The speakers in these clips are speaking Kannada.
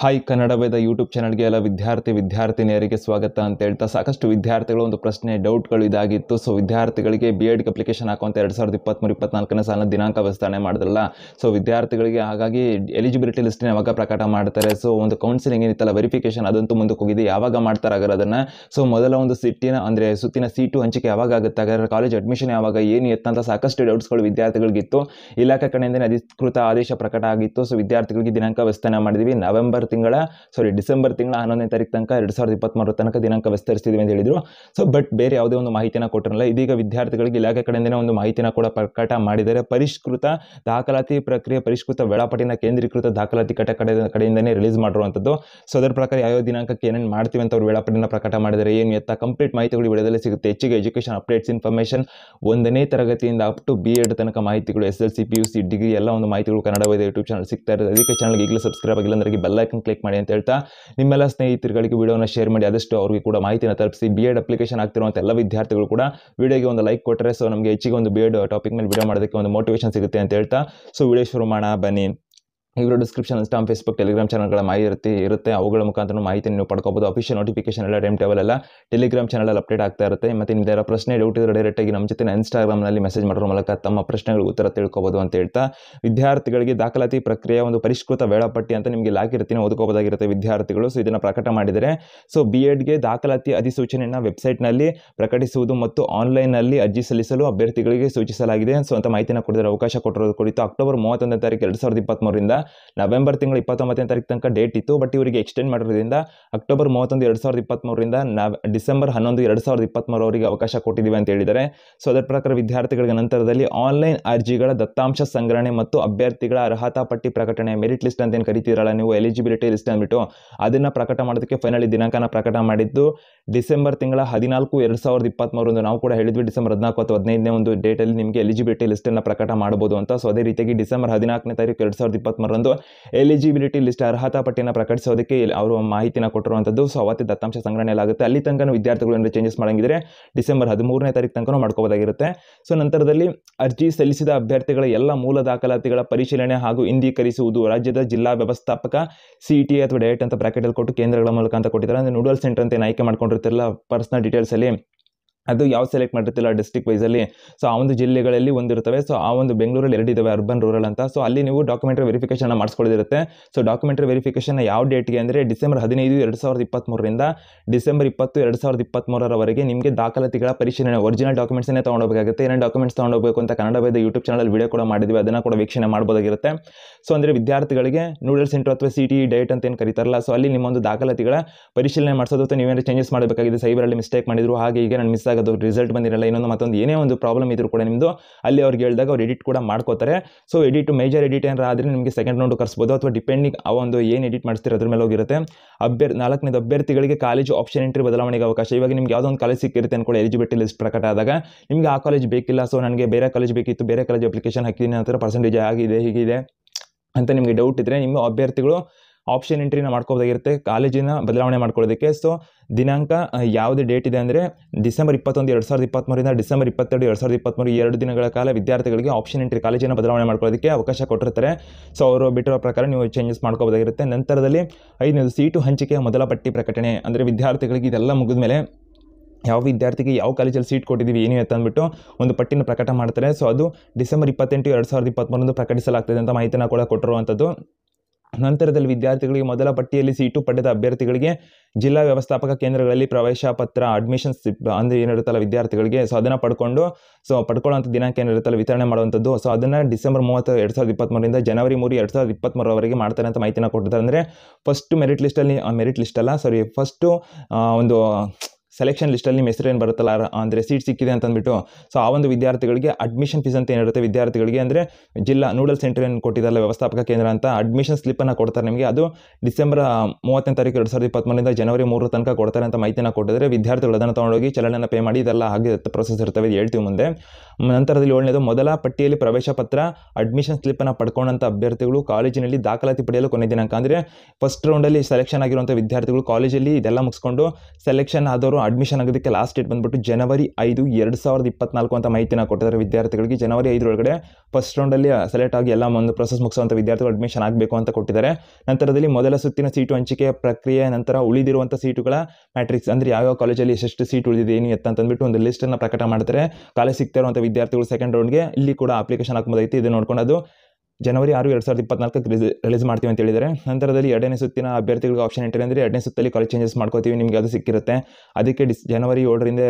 ಹಾಯ್ ಕನ್ನಡ ವೇದ ಯೂಟ್ಯೂಬ್ ಚಾನಲ್ಗೆ ಎಲ್ಲ ವಿದ್ಯಾರ್ಥಿ ವಿದ್ಯಾರ್ಥಿನಿಯರಿಗೆ ಸ್ವಾಗತ ಅಂತ ಹೇಳ್ತಾ ಸಾಕಷ್ಟು ವಿದ್ಯಾರ್ಥಿಗಳು ಒಂದು ಪ್ರಶ್ನೆ ಡೌಟ್ಗಳು ಇದಾಗಿತ್ತು ಸೊ ವಿದ್ಯಾರ್ಥಿಗಳಿಗೆ ಬಿ ಎಡ್ಗೆ ಅಪ್ಲಿಕೇಶನ್ ಹಾಕುವಂತ ಎರಡು ಸಾವಿರದ ಇಪ್ಪತ್ತ್ಮೂರು ಇಪ್ಪತ್ನಾಲ್ಕನೇ ಸಾಲಿನ ದಿನಾಂಕ ವಿಸ್ತರಣೆ ಮಾಡಿದ್ರಲ್ಲ ಸೊ ವಿದ್ಯಾರ್ಥಿಗಳಿಗೆ ಹಾಗಾಗಿ ಎಲಿಜಿಬಿಲಿಟಿ ಲಿಸ್ಟ್ನ ಯಾವಾಗ ಪ್ರಕಟ ಮಾಡ್ತಾರೆ ಸೊ ಒಂದು ಕೌನ್ಸಿಲಿಂಗ್ ಏನಿತ್ತಲ್ಲ ವೆರಿಫಿಕೇಶನ್ ಅದಂತೂ ಮುಂದಕ್ಕೆ ಹೋಗಿದೆ ಯಾವಾಗ ಮಾಡ್ತಾರೆ ಆಗಿರೋದನ್ನು ಸೊ ಮೊದಲ ಒಂದು ಸಿಟ್ಟಿನ ಅಂದರೆ ಸುತ್ತಿನ ಸೀಟು ಹಂಚಿಕೆ ಯಾವಾಗ ಆಗುತ್ತೆ ಹಾಗಾದ್ರೆ ಕಾಲೇಜ್ ಅಡ್ಮಿಷನ್ ಯಾವಾಗ ಏನು ಎತ್ತಂತ ಸಾಕಷ್ಟು ಡೌಟ್ಸ್ಗಳು ವಿದ್ಯಾರ್ಥಿಗಳಿಗಿತ್ತು ಇಲಾಖೆ ಕಡೆಯಿಂದ ಅಧಿಕೃತ ಆದೇಶ ಪ್ರಕಟ ಆಗಿತ್ತು ಸೊ ವಿದ್ಯಾರ್ಥಿಗಳಿಗೆ ದಿನಾಂಕ ವಿಸ್ತರಣೆ ಮಾಡಿದ್ವಿ ನವೆಂಬರ್ ತಿಂಗಳ ಸಾರಿ ಡಿಸೆಂಬರ್ ತಿಂಗಳ ಹನ್ನೊಂದನೇ ತಾರೀಕು ತನಕ ಎರಡು ಸಾವಿರದ ಇಪ್ಪತ್ತ್ಮೂರು ತನಕ ದಿನಾಂಕ ವಿಸ್ತರಿಸಿದ್ದೀವಿ ಅಂತ ಹೇಳಿದರು ಸೊ ಬಟ್ ಬೇರೆ ಯಾವುದೇ ಒಂದು ಮಾಹಿತಿನ ಕೊಟ್ಟಿರಲ್ಲ ಇದೀಗ ವಿದ್ಯಾರ್ಥಿಗಳಿಗೆ ಇಲಾಖೆ ಕಡೆಯಿಂದ ಒಂದು ಮಾಹಿತಿನ ಕೂಡ ಪ್ರಕಟ ಮಾಡಿದರೆ ಪರಿಷ್ಕೃತ ದಾಖಲಾತಿ ಪ್ರಕ್ರಿಯೆ ಪರಿಷ್ಕೃತ ವೇಳಾಪಟ್ಟಿನ ಕೇಂದ್ರೀಕೃತ ದಾಖಲಾತಿ ಕಟ್ಟ ಕಡೆ ಕಡೆಯಿಂದನೇ ರಿಲೀಸ್ ಮಾಡಿರುವಂಥದ್ದು ಸೊ ಅದರ ಪ್ರಕಾರ ಯಾವ ದಿನಾಂಕಕ್ಕೆ ಏನೇನು ಮಾಡ್ತೀವಿ ಅಂತ ಅವರು ವೇಳಾಪಟ್ಟಿನ ಪ್ರಕಟ ಮಾಡಿದರೆ ಏನು ಎತ್ತ ಕಂಪ್ಲೀಟ್ ಮಾಹಿತಿಗಳು ವಿಡಿಯೋದಲ್ಲಿ ಸಿಗುತ್ತೆ ಹೆಚ್ಚಿಗೆ ಎಜುಕೇಷನ್ ಅಪ್ಡೇಟ್ಸ್ ಇನ್ಫಾರ್ಮೇಷನ್ ಒಂದನೇ ತರಗತಿಯಿಂದ ಅಪ್ ಟು ಬಿ ಎಡ್ ತನಕ ಮಾಹಿತಿಗಳು S L C P U C degree ಎಲ್ಲ ಒಂದು ಮಾಹಿತಿಗಳು ಕನ್ನಡ ಯೂಟ್ಯೂಬ್ ಚಾನಲ್ ಸಿಗ್ತಾ ಇರೋದು ಅದಕ್ಕೆ ಚಾನಲ್ಗೆ ಈಗಲೇ ಸಬ್ಸ್ಕ್ರೈಬ್ ಆಗಿಲ್ಲ ಅಂದ್ರೆ ಕ್ಲಿಕ್ ಮಾಡಿ ಅಂತ ಹೇಳ್ತಾ ನಿಮ್ಮೆಲ್ಲ ಸ್ನೇಹಿತರುಗಳಿಗೆ ವಿಡಿಯೋನ ಶೇರ್ ಮಾಡಿ ಆದಷ್ಟು ಅವ್ರಿಗೆ ಕೂಡ ಮಾಹಿತಿನ ತಲುಪಿಸಿ ಬಿ ಎಡ್ ಅಪ್ಲಿಕೇಶನ್ ಆಗ್ತಿರುವಂಥ ಎಲ್ಲ ವಿದ್ಯಾರ್ಥಿಗಳು ಕೂಡ ವಿಡಿಯೋಗೆ ಒಂದು ಲೈಕ್ ಕೊಟ್ಟರೆ ಸೊ ನಮಗೆ ಹೆಚ್ಚಿಗೆ ಒಂದು ಬಿ ಎಡ್ ಟಾಪಿಕ್ ಮೇಲೆ ವಿಡಿಯೋ ಮಾಡೋದಕ್ಕೆ ಒಂದು ಮೋಟಿವೇಶನ್ ಸಿಗುತ್ತೆ ಅಂತ ಹೇಳ್ತಾ ಸೊ ವಿಡಿಯೋ ಶುರು ಮಾಡೋಣ ಬನ್ನಿ ಇವರು ಡಿಸ್ಕ್ರಿಪ್ಷನ್ ಇನ್ಸ್ಟಾಮ್ ಫೇಸ್ಬುಕ್ ಟೆಲಿಗ್ರಾಮ್ ಚಾನಲ್ಗಳ ಮಾಹಿತಿ ಇರುತ್ತೆ ಅವುಗಳ ಮುಖಾಂತರ ಮಾಹಿತಿ ನೀವು ಪಡ್ಕೋಬೋದು ಅಫಿಷಿಯಲ್ ನೋಟಿಫಿಕೇಶನ್ ಎಲ್ಲ ಟೈಮ್ ಟೇಬಲ್ ಎಲ್ಲ ಟೆಲಿಗ್ರಾಮ್ ಚಾನಲ್ ಅಪ್ಡೇಟ್ ಆಗ್ತಾ ಇರುತ್ತೆ ಮತ್ತು ನಿಮ್ದು ಪ್ರಶ್ನೆ ಡೌಟ್ ಡೈರೆಕ್ಟ್ ಡೈರೆಕ್ಟಾಗಿ ನಮ್ಮ ಜೊತೆ ಇನ್ಸ್ಟಾಗ್ರಾಮ್ನಲ್ಲಿ ಮೆಸೇಜ್ ಮಾಡೋ ಮೂಲಕ ತಮ್ಮ ಪ್ರಶ್ನೆಗಳಿಗೆ ಉತ್ತರ ತಿಳ್ಕೋಬೋದು ಅಂತ ಹೇಳ್ತಾ ವಿದ್ಯಾರ್ಥಿಗಳಿಗೆ ದಾಖಲಾತಿ ಪ್ರಕ್ರಿಯೆ ಒಂದು ಪರಿಷ್ಕೃತ ವೇಳಾಪಟ್ಟಿ ಅಂತ ನಿಮಗೆ ಲಾಕಿರ್ತೀನಿ ಓದ್ಕೋಬೋದಾಗಿರುತ್ತೆ ವಿದ್ಯಾರ್ಥಿಗಳು ಸೊ ಇದನ್ನು ಪ್ರಕಟ ಮಾಡಿದರೆ ಸೊ ಬಿ ಎಡ್ಗೆ ದಾಖಲಾತಿ ಅಧಿಸೂಚನೆಯನ್ನು ವೆಬ್ಸೈಟ್ನಲ್ಲಿ ಪ್ರಕಟಿಸುವುದು ಮತ್ತು ಆನ್ಲೈನ್ನಲ್ಲಿ ಅರ್ಜಿ ಸಲ್ಲಿಸಲು ಅಭ್ಯರ್ಥಿಗಳಿಗೆ ಸೂಚಿಸಲಾಗಿದೆ ಸೊ ಅಂತ ಮಾಹಿತಿಯನ್ನು ಕೊಡಿದರೆ ಅವಕಾಶ ಕೊಟ್ಟಿರೋದು ಕುರಿತು ಅಕ್ಟೋಬರ್ ಮೂವತ್ತೊಂದನೇ ತಾರೀಕು ಎರಡು ಸಾವಿರದ ಇಪ್ಪತ್ತ್ಮೂರಿಂದ ನವೆಂಬರ್ ತಿಂಗಳ ಇಪ್ಪತ್ತೊಂಬತ್ತನೇ ತಾರೀಕು ತನಕ ಡೇಟ್ ಇತ್ತು ಬಟ್ ಇವರಿಗೆ ಎಕ್ಸ್ಟೆಂಡ್ ಮಾಡಿರೋದ್ರಿಂದ ಅಕ್ಟೋಬರ್ ಮೂವತ್ತೊಂದು ಎರಡು ಸಾವಿರದ ಇಪ್ಪತ್ತ್ಮೂರರಿಂದ ನವ ಡಿಸೆಂಬರ್ ಹನ್ನೊಂದು ಎರಡು ಸಾವಿರದ ಇಪ್ಪತ್ತ್ಮೂರವರಿಗೆ ಅವಕಾಶ ಕೊಟ್ಟಿದ್ದೀವಿ ಅಂತ ಹೇಳಿದರೆ ಸೊ ಅದರ ಪ್ರಕಾರ ವಿದ್ಯಾರ್ಥಿಗಳಿಗೆ ನಂತರದಲ್ಲಿ ಆನ್ಲೈನ್ ಅರ್ಜಿಗಳ ದತ್ತಾಂಶ ಸಂಗ್ರಹಣೆ ಮತ್ತು ಅಭ್ಯರ್ಥಿಗಳ ಅರ್ಹತಾ ಪಟ್ಟಿ ಪ್ರಕಟಣೆ ಮೆರಿಟ್ ಲಿಸ್ಟ್ ಅಂತ ಏನು ಕರಿತೀರಲ್ಲ ನೀವು ಎಲಿಜಿಬಿಲಿಟಿ ಲಿಸ್ಟ್ ಅಂದ್ಬಿಟ್ಟು ಅದನ್ನು ಪ್ರಕಟ ಮಾಡೋದಕ್ಕೆ ಫೈನಲಿ ದಿನಾಂಕನ ಪ್ರಕಟ ಮಾಡಿದ್ದು ಡಿಸೆಂಬರ್ ತಿಂಗಳ ಹದಿನಾಲ್ಕು ಎರಡು ಸಾವಿರದ ಇಪ್ಪತ್ತ್ಮೂರಂದು ನಾವು ಕೂಡ ಹೇಳಿದ್ವಿ ಡಿಸೆಂಬರ್ ಹದಿನಾಲ್ಕು ಅಥವಾ ಹದಿನೈದನೇ ಒಂದು ಡೇಟಲ್ಲಿ ನಿಮಗೆ ಎಲಿಜಿಬಿಲಿಟಿ ಲಿಸ್ಟನ್ನು ಪ್ರಕಟ ಮಾಡ್ಬೋದು ಅಂತ ಸೊ ಅದೇ ರೀತಿಯಾಗಿ ಡಿಸೆಂಬರ್ ಹದಿನಾಲ್ಕನೇ ತಾರೀಕು ಎರಡು ಸಾವಿರದ ಇಪ್ಪತ್ತ್ಮೂರ ಒಂದು ಎಲಿಜಿಬಿಲಿಟಿ ಲಿಸ್ಟ್ ಅರ್ಹತಾ ಪಟ್ಟಿಯನ್ನು ಪ್ರಕಟಿಸೋದಕ್ಕೆ ಅವರು ಮಾಹಿತಿನ ಕೊಟ್ಟಿರುವಂಥದ್ದು ಸೊ ಅವತ್ತೇ ದತ್ತಾಂಶ ಸಂಗ್ರಹಣೆಯಲ್ಲಾಗುತ್ತೆ ಅಲ್ಲಿ ತನಕ ವಿದ್ಯಾರ್ಥಿಗಳು ಏನಾದರೂ ಚೇಂಜಸ್ ಮಾಡಂಗಿದ್ರೆ ಡಿಸೆಂಬರ್ ಹದಿಮೂರನೇ ತಾರೀಕು ತನಕ ಮಾಡ್ಕೋಬೋದಾಗಿರುತ್ತೆ ಸೊ ನಂತರದಲ್ಲಿ ಅರ್ಜಿ ಸಲ್ಲಿಸಿದ ಅಭ್ಯರ್ಥಿಗಳ ಎಲ್ಲ ಮೂಲ ದಾಖಲಾತಿಗಳ ಪರಿಶೀಲನೆ ಹಾಗೂ ಇಂದೀಕರಿಸುವುದು ರಾಜ್ಯದ ಜಿಲ್ಲಾ ವ್ಯವಸ್ಥಾಪಕ ಸಿ ಟಿ e ಅಥವಾ ಡೈರೆಕ್ಟ್ ಅಂತ ಬ್ರಾಕೆಟಲ್ಲಿ ಕೊಟ್ಟು ಕೇಂದ್ರಗಳ ಮೂಲಕ ಅಂತ ಕೊಟ್ಟಿದ್ದಾರೆ ಅಂದರೆ ನೂಡಲ್ ಸೆಂಟರ್ ಅಂತ ಆಯ್ಕೆ ಪರ್ಸನಲ್ ಪರ್ಸ್ನಲ್ ಡೀಟೇಲ್ಸಲ್ಲಿ ಅದು ಯಾವ ಸೆಲೆಕ್ಟ್ ಮಾಡಿರ್ತಿಲ್ಲ ಡಿಸ್ಟಿಕ್ ವೈಸಲ್ಲಿ ಸೊ ಆ ಒಂದು ಜಿಲ್ಲೆಗಳಲ್ಲಿ ಒಂದಿರುತ್ತವೆ ಸೊ ಆ ಒಂದು ಬೆಂಗಳೂರಲ್ಲಿ ಎರಡಿದ್ದಾವೆ ಅರ್ಬನ್ ರೂರಲ್ ಅಂತ ಸೊ ಅಲ್ಲಿ ನೀವು ಡಾಕ್ಯುಮೆಂಟರಿ ವೆರಿಫಿಕೇಷನ್ ಮಾಡಿಸ್ಕೊಳ್ಳಿರುತ್ತೆ ಸೊ ಡಾಕ್ಯುಮೆಂಟ್ರಿ ವೆರಿಫಿಕೇಷನ್ ಯಾವ ಡೇಟ್ಗೆ ಅಂದರೆ ಡಿಸೆಂಬರ್ ಹದಿನೈದು ಎರಡು ಸಾವಿರದ ಇಪ್ಪತ್ತ್ಮೂರರಿಂದ ಡಿಸೆಂಬರ್ ಇಪ್ಪತ್ತು ಎರಡು ಸಾವಿರದ ಇಪ್ಪತ್ತ್ಮೂರರವರೆಗೆ ನಿಮಗೆ ದಾಖಲಾತಿಗಳ ಪರಿಶೀಲನೆ ಒರಿಜಿನಲ್ ಡಾಕ್ಯುಮೆಂಟ್ಸನ್ನೇ ತೊಗೊಂಡೋಗಬೇಕಾಗುತ್ತೆ ಏನೇನು ಡಾಕ್ಯುಮೆಂಟ್ಸ್ ತೊಗೊಂಡೋಗಬೇಕು ಅಂತ ಕನ್ನಡ ಬೇದ ಯೂಟ್ಯೂಬ್ ಚಾನಲ್ ವೀಡಿಯೋ ಕೂಡ ಮಾಡಿದ್ವಿ ಅದನ್ನು ಕೂಡ ವೀಕ್ಷಣೆ ಮಾಡ್ಬೋದಾಗಿರುತ್ತೆ ಸೊ ಅಂದರೆ ವಿದ್ಯಾರ್ಥಿಗಳಿಗೆ ನೂಡಲ್ ಸೆಂಟರ್ ಅಥವಾ ಸಿ ಟಿ ಡೇಟ್ ಅಂತ ಏನು ಕರೀತಾರಲ್ಲ ಸೊ ಅಲ್ಲಿ ನಿಮ್ಮೊಂದು ದಾಖಲಾತಿಗಳ ಪರಿಶೀಲನೆ ಮಾಡಿಸೋದು ಅಥವಾ ನೀವೇನೇ ಚೇಂಜಸ್ ಮಾಡಬೇಕಾಗಿದೆ ಸೈಬರಲ್ಲಿ ಮಿಸ್ಟೇಕ್ ಮಾಡಿದ್ರು ಹಾಗೆ ಈಗ ನಾನು ಮಿಸ್ ಅದು ರಿಸಲ್ಟ್ ಬಂದಿರಲ್ಲ ಇನ್ನೊಂದು ಮತ್ತೊಂದು ಏನೇ ಒಂದು ಪ್ರಾಬ್ಲಮ್ ಇದ್ರು ಕೂಡ ನಿಮ್ಮದು ಅಲ್ಲಿ ಅವ್ರಿಗೆ ಹೇಳಿದಾಗ ಅವ್ರು ಎಡಿಟ್ ಕೂಡ ಮಾಡ್ಕೋತಾರೆ ಸೊ ಎಡಿಟ್ ಮೇಜರ್ ಎಡಿಟ್ ಏನಾರ ಆದರೆ ನಿಮಗೆ ಸೆಕೆಂಡ್ ರೌಂಡ್ ಕರೆಸ್ಬೋದು ಅಥವಾ ಡಿಪೆಂಡಿಂಗ್ ಆ ಒಂದು ಏನು ಎಡಿಟ್ ಮಾಡಿಸ್ತೀರ ಅದ್ರ ಮೇಲೆ ಹೋಗಿರುತ್ತೆ ಅಭ್ಯರ್ ನಾಲ್ಕನೇದು ಅಭ್ಯರ್ಥಿಗಳಿಗೆ ಕಾಲೇಜು ಆಪ್ಷನ್ ಎಂಟ್ರಿ ಬದಲಾವಣೆಗೆ ಅವಕಾಶ ಇವಾಗ ನಿಮ್ಗೆ ಯಾವುದೋ ಒಂದು ಕಾಲೇಜ್ ಸಿಕ್ಕಿರುತ್ತೆ ಅನ್ಕೊಳ್ಳಿ ಎಲಿಜಿಬಿಲಿಟಿ ಲಿಸ್ಟ್ ಪ್ರಕಟ ಆದಾಗ ನಿಮಗೆ ಆ ಕಾಲೇಜ್ ಬೇಕಿಲ್ಲ ಸೊ ನನಗೆ ಬೇರೆ ಕಾಲೇಜ್ ಬೇಕಿತ್ತು ಬೇರೆ ಕಾಲೇಜ್ ಅಪ್ಲಿಕೇಶನ್ ಹಾಕಿದ್ದೀನಿ ಅಂತ ಪರ್ಸೆಂಟೇಜ್ ಆಗಿದೆ ಹೀಗಿದೆ ಅಂತ ನಿಮಗೆ ಡೌಟ್ ಇದ್ದರೆ ನಿಮ್ಮ ಅಭ್ಯರ್ಥಿಗಳು ಆಪ್ಷನ್ ಎಂಟ್ರಿನ ಮಾಡ್ಕೋಬೋದಾಗಿರುತ್ತೆ ಕಾಲೇಜಿನ ಬದಲಾವಣೆ ಮಾಡ್ಕೊಳ್ಳೋದಕ್ಕೆ ಸೊ ದಿನಾಂಕ ಯಾವುದೇ ಡೇಟ್ ಇದೆ ಅಂದರೆ ಡಿಸೆಂಬರ್ ಇಪ್ಪತ್ತೊಂದು ಎರಡು ಸಾವಿರದ ಇಪ್ಪತ್ತ್ಮೂರಿಂದ ಡಿಸೆಂಬರ್ ಇಪ್ಪತ್ತೆರಡು ಎರಡು ಸಾವಿರದ ಇಪ್ಪತ್ತ್ಮೂರು ಎರಡು ದಿನಗಳ ಕಾಲ ವಿದ್ಯಾರ್ಥಿಗಳಿಗೆ ಆಪ್ಷನ್ ಎಂಟ್ರಿ ಕಾಲೇಜಿನ ಬದಲಾವಣೆ ಮಾಡ್ಕೊಳ್ಳೋದಕ್ಕೆ ಅವಕಾಶ ಕೊಟ್ಟಿರ್ತಾರೆ ಸೊ ಅವರು ಬಿಟ್ಟಿರೋ ಪ್ರಕಾರ ನೀವು ಚೇಂಜಸ್ ಮಾಡ್ಕೋಬೋದಾಗಿರುತ್ತೆ ನಂತರದಲ್ಲಿ ಐದನೇದು ಸೀಟು ಹಂಚಿಕೆಯ ಮೊದಲ ಪಟ್ಟಿ ಪ್ರಕಟಣೆ ಅಂದರೆ ವಿದ್ಯಾರ್ಥಿಗಳಿಗೆ ಇದೆಲ್ಲ ಮುಗಿದ ಮೇಲೆ ಯಾವ ವಿದ್ಯಾರ್ಥಿಗೆ ಯಾವ ಕಾಲೇಜಲ್ಲಿ ಸೀಟ್ ಕೊಟ್ಟಿದ್ದೀವಿ ಏನು ಅಂತ ಅಂದ್ಬಿಟ್ಟು ಒಂದು ಪಟ್ಟಿನ ಪ್ರಕಟ ಮಾಡ್ತಾರೆ ಸೊ ಅದು ಡಿಸೆಂಬರ್ ಇಪ್ಪತ್ತೆಂಟು ಎರಡು ಸಾವಿರದ ಇಪ್ಪತ್ತ್ಮೂರಂದು ಪ್ರಕಟಿಸಲಾಗ್ತದೆ ಅಂತ ಮಾಹಿತಿನ ಕೂಡ ಕೊಟ್ಟಿರುವಂಥದ್ದು ನಂತರದಲ್ಲಿ ವಿದ್ಯಾರ್ಥಿಗಳಿಗೆ ಮೊದಲ ಪಟ್ಟಿಯಲ್ಲಿ ಸೀಟು ಪಡೆದ ಅಭ್ಯರ್ಥಿಗಳಿಗೆ ಜಿಲ್ಲಾ ವ್ಯವಸ್ಥಾಪಕ ಕೇಂದ್ರಗಳಲ್ಲಿ ಪ್ರವೇಶ ಪತ್ರ ಅಡ್ಮಿಷನ್ಸ್ ಅಂದರೆ ಏನಿರುತ್ತಲ್ಲ ವಿದ್ಯಾರ್ಥಿಗಳಿಗೆ ಸೊ ಅದನ್ನು ಪಡ್ಕೊಂಡು ಸೊ ಪಡ್ಕೊಳ್ಳೋಂಥ ದಿನಾಂಕ ಏನಿರುತ್ತಲ್ಲ ವಿತರಣೆ ಮಾಡುವಂಥದ್ದು ಸೊ ಅದನ್ನು ಡಿಸೆಂಬರ್ ಮೂವತ್ತು ಎರಡು ಸಾವಿರದ ಇಪ್ಪತ್ತ್ಮೂರಿಂದ ಜನವರಿ ಮೂರು ಎರಡು ಸಾವಿರದ ಇಪ್ಪತ್ತ್ಮೂರವರೆಗೆ ಮಾಡ್ತಾರೆ ಅಂತ ಮಾಹಿತಿನ ಕೊಟ್ಟಿದ್ದಾರೆ ಅಂದರೆ ಫಸ್ಟ್ ಮೆರಿಟ್ ಲಿಸ್ಟಲ್ಲಿ ಮೆರಿಟ್ ಲಿಸ್ಟ್ ಅಲ್ಲ ಸಾರಿ ಫಸ್ಟು ಒಂದು ಸೆಲೆಕ್ಷನ್ ಲಿಸ್ಟಲ್ಲಿ ನಿಮ್ಮ ಹೆಸರು ಏನು ಬರುತ್ತಲ್ಲ ಅಂದರೆ ಸೀಟ್ ಸಿಕ್ಕಿದೆ ಅಂತ ಅಂದ್ಬಿಟ್ಟು ಸೊ ಆ ಒಂದು ವಿದ್ಯಾರ್ಥಿಗಳಿಗೆ ಅಡ್ಮಿಷನ್ ಫೀಸ್ ಅಂತ ಏನಿರುತ್ತೆ ವಿದ್ಯಾರ್ಥಿಗಳಿಗೆ ಅಂದರೆ ಜಿಲ್ಲಾ ನೂಡಲ್ ಸೆಂಟರ್ ಏನು ಕೊಟ್ಟಿದ್ದಲ್ಲ ವ್ಯವಸ್ಥಾಪಕ ಕೇಂದ್ರ ಅಂತ ಅಡ್ಮಿಷನ್ ಸ್ಲಿಪ್ಪನ್ನು ಕೊಡ್ತಾರೆ ನಿಮಗೆ ಅದು ಡಿಸೆಂಬರ್ ಮೂವತ್ತನೇ ತಾರೀಕು ಎರಡು ಸಾವಿರದ ಇಪ್ಪತ್ತ್ಮೂರಿಂದ ಜನವರಿ ಮೂರು ತನಕ ಕೊಡ್ತಾರೆ ಅಂತ ಮಾಹಿತಿನ ಕೊಟ್ಟಿದ್ರೆ ವಿದ್ಯಾರ್ಥಿಗಳು ಅದನ್ನು ತೊಗೊಂಡೋಗಿ ಚಲನೆಯನ್ನು ಪೇ ಮಾಡಿ ಇದೆಲ್ಲ ಹಾಗೆ ಪ್ರೊಸೆಸ್ ಇರ್ತವೆ ಇದು ಹೇಳ್ತೀವಿ ಮುಂದೆ ನಂತರದಲ್ಲಿ ಏಳನೇದು ಮೊದಲ ಪಟ್ಟಿಯಲ್ಲಿ ಪ್ರವೇಶ ಪತ್ರ ಅಡ್ಮಿಷನ್ ಸ್ಲಿಪ್ಪನ್ನು ಪಡ್ಕೊಂಡಂಥ ಅಭ್ಯರ್ಥಿಗಳು ಕಾಲೇಜಿನಲ್ಲಿ ದಾಖಲಾತಿ ಪಡೆಯಲು ಕೊನೆ ದಿನಾಂಕ ಅಂದರೆ ಫಸ್ಟ್ ರೌಂಡಲ್ಲಿ ಸೆಲೆಕ್ಷನ್ ಆಗಿರುವಂಥ ವಿದ್ಯಾರ್ಥಿಗಳು ಕಾಲೇಜಲ್ಲಿ ಇದೆಲ್ಲ ಮುಗಿಸ್ಕೊಂಡು ಸೆಲೆಕ್ಷನ್ ಆದವರು ಅಡ್ಮಿಷನ್ ಆಗೋದಕ್ಕೆ ಲಾಸ್ಟ್ ಡೇಟ್ ಬಂದ್ಬಿಟ್ಟು ಜನವರಿ ಐದು ಎರಡು ಸಾವಿರದ ಇಪ್ಪತ್ನಾಲ್ಕು ಅಂತ ಮಾಹಿತಿನ ಕೊಟ್ಟಿದ್ದಾರೆ ವಿದ್ಯಾರ್ಥಿಗಳಿಗೆ ಜನವರಿ ಐದರೊಳಗಡೆ ಫಸ್ಟ್ ರೌಂಡಲ್ಲಿ ಸೆಲೆಕ್ಟ್ ಆಗಿ ಎಲ್ಲ ಒಂದು ಪ್ರೊಸೆಸ್ ಮುಗಿಸುವಂಥ ವಿದ್ಯಾರ್ಥಿಗಳು ಅಡ್ಮಿಷನ್ ಆಗಬೇಕು ಅಂತ ಕೊಟ್ಟಿದ್ದಾರೆ ನಂತರದಲ್ಲಿ ಮೊದಲ ಸುತ್ತಿನ ಸೀಟು ಹಂಚಿಕೆ ಪ್ರಕ್ರಿಯೆ ನಂತರ ಉಳಿದಿರುವಂಥ ಸೀಟುಗಳ ಮ್ಯಾಟ್ರಿಕ್ಸ್ ಅಂದರೆ ಯಾವ ಯಾವ ಕಾಲೇಜಲ್ಲಿ ಎಷ್ಟು ಸೀಟ್ ಉಳಿದಿದೆ ಏನು ಅಂದ್ಬಿಟ್ಟು ಒಂದು ಲಿಸ್ಟನ್ನು ಪ್ರಕಟ ಮಾಡ್ತಾರೆ ಕಾಲೇಜ್ ಸಿಗ್ತಾ ಇರುವಂಥ ವಿದ್ಯಾರ್ಥಿಗಳು ಸೆಕೆಂಡ್ ರೌಂಡ್ಗೆ ಇಲ್ಲಿ ಕೂಡ ಅಪ್ಲಿಕೇಶನ್ ಹಾಕ್ಬೋದೈತಿ ಇದು ನೋಡ್ಕೊಂಡು ಅದು ಜನವರಿ ಆರು ಎರಡು ಸಾವಿರದ ಇಪ್ಪತ್ನಾಲ್ಕಕ್ಕೆ ರಿಸ್ ರಿಲೀಸ್ ಮಾಡ್ತೀವಿ ಅಂತ ಹೇಳಿದರೆ ನಂತರದಲ್ಲಿ ಎರಡನೇ ಸುತ್ತಿನ ಅಭ್ಯರ್ಥಿಗಳಿಗೆ ಆಪ್ಷನ್ ಎಂಟ್ರಿ ಅಂದರೆ ಎರಡನೇ ಸುತ್ತಲ್ಲಿ ಕಾಲೇಜ್ ಚೇಂಜಸ್ ಮಾಡ್ಕೋತೀವಿ ನಿಮಗೆ ಅದು ಸಿಕ್ಕಿರುತ್ತೆ ಅದಕ್ಕೆ ಡಿಸ್ ಜನವರಿ ಏಳರಿಂದ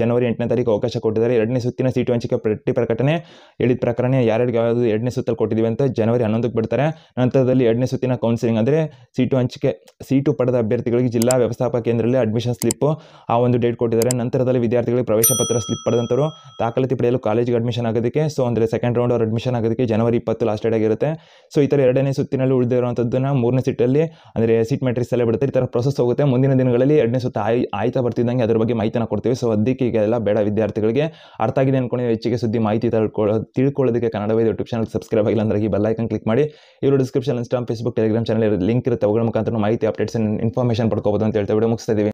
ಜನವರಿ ಎಂಟನೇ ತಾರೀಕು ಅವಕಾಶ ಕೊಟ್ಟಿದ್ದಾರೆ ಎರಡನೇ ಸುತ್ತಿನ ಸೀಟು ಹಂಚಿಕೆ ಪಟ್ಟಿ ಪ್ರಕಟಣೆ ಹೇಳಿದ ಪ್ರಕರಣ ಯಾರ್ಯಾರಿಗೆ ಯಾವುದು ಎರಡನೇ ಸುತ್ತಲ್ಲಿ ಕೊಟ್ಟಿದ್ದೀವಿ ಅಂತ ಜನವರಿ ಹನ್ನೊಂದಕ್ಕೆ ಬಿಡ್ತಾರೆ ನಂತರದಲ್ಲಿ ಎರಡನೇ ಸುತ್ತಿನ ಕೌನ್ಸಿಲಿಂಗ್ ಅಂದರೆ ಸೀಟು ಹಂಚಿಕೆ ಸೀಟು ಪಡೆದ ಅಭ್ಯರ್ಥಿಗಳಿಗೆ ಜಿಲ್ಲಾ ವ್ಯವಸ್ಥಾಪಕ ಕೇಂದ್ರದಲ್ಲಿ ಅಡ್ಮಿಷನ್ ಸ್ಲಿಪ್ಪು ಆ ಒಂದು ಡೇಟ್ ಕೊಟ್ಟಿದ್ದಾರೆ ನಂತರದಲ್ಲಿ ವಿದ್ಯಾರ್ಥಿಗಳಿಗೆ ಪ್ರವೇಶ ಪತ್ರ ಸ್ಲಿಪ್ ಪಡೆದಂಥವರು ದಾಖಲಾತಿ ಪಡೆಯಲು ಕಾಲೇಜಿಗೆ ಅಡ್ಮಿಷನ್ ಆಗೋದಕ್ಕೆ ಸೊ ಅಂದರೆ ಸೆಕೆಂಡ್ ರೌಂಡ್ ಅವ್ರ ಅಡ್ಮಿಷನ್ ಆಗೋದಕ್ಕೆ ಜನವರಿ ಇಪ್ಪತ್ತು ಲಾಸ್ಟ್ ಆಗಿರುತ್ತೆ ಸೊ ಈ ಥರ ಎರಡನೇ ಸುತ್ತಿನಲ್ಲಿ ಉಳಿದಿರುವಂಥದ್ದನ್ನ ಮೂರನೇ ಸಿಟ್ಟಲ್ಲಿ ಅಂದರೆ ಸೀಟ್ ಮ್ಯಾಟ್ರಿಕ್ಸ್ ಎಲ್ಲ ಬಿಡುತ್ತೆ ಈ ಥರ ಪ್ರೊಸೆಸ್ ಹೋಗುತ್ತೆ ಮುಂದಿನ ದಿನಗಳಲ್ಲಿ ಎರಡನೇ ಸುತ್ತ ಆಯ್ ಆಯ್ತಾ ಬರ್ತಿದ್ದಂಗೆ ಅದ್ರ ಬಗ್ಗೆ ಮಾಹಿತಿನ ಕೊಡ್ತೀವಿ ಸೊ ಅದಕ್ಕೆ ಎಲ್ಲ ಬೇಡ ವಿದ್ಯಾರ್ಥಿಗಳಿಗೆ ಅರ್ಥ ಆಗಿದೆ ಅಂದ್ಕೊಂಡು ಹೆಚ್ಚಿಗೆ ಸುದ್ದಿ ಮಾಹಿತಿ ತಿಳ್ಕೊಳ್ಳೋ ತಿಳ್ಕೊಳ್ಳೋದಕ್ಕೆ ಕನ್ನಡ ಯೂಟ್ಯೂಬ್ ಚಾನಲ್ ಸಬ್ಸ್ಕ್ರೈಬ್ ಆಗಿಲ್ಲ ಅಂದ್ರೆ ಈ ಬೆಲ್ಲೈಕನ್ ಕ್ಲಿಕ್ ಮಾಡಿ ಇವರು description Instagram Facebook Telegram channel link ಇರುತ್ತೆ ಅವುಗಳ ಮುಖಾಂತರ ಮಾಹಿತಿ ಅಪ್ಡೇಟ್ಸ್ ಇನ್ಫಾರ್ಮೇಷನ್ ಪಡ್ಕೋಬಹುದು ಅಂತ ಹೇಳ್ತಾ ವಿಡಿಯೋ ಮುಗಿಸ್ತಾ